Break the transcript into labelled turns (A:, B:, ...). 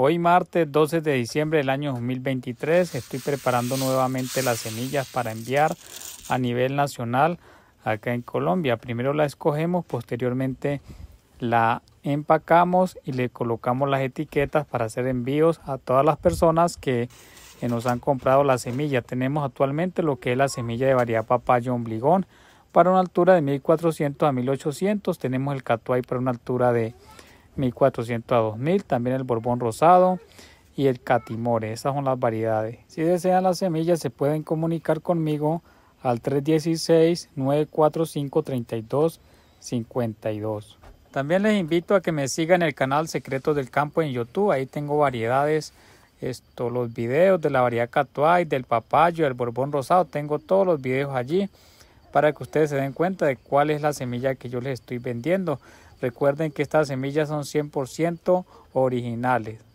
A: Hoy martes 12 de diciembre del año 2023 estoy preparando nuevamente las semillas para enviar a nivel nacional acá en Colombia. Primero la escogemos, posteriormente la empacamos y le colocamos las etiquetas para hacer envíos a todas las personas que, nos han comprado la semilla. Tenemos actualmente lo que es la semilla de variedad papaya ombligón para una altura de 1400 a 1800. Tenemos el catuay para una altura de 1400 a 2000, también el borbón rosado y el catimore. esas son las variedades. Si desean las semillas se pueden comunicar conmigo al 316-945-3252. También les invito a que me sigan en el canal Secretos del Campo en YouTube. Ahí tengo variedades, esto, los videos de la variedad catuay, del papayo, del borbón rosado. Tengo todos los videos allí para que ustedes se den cuenta de cuál es la semilla que yo les estoy vendiendo. Recuerden que estas semillas son 100% originales.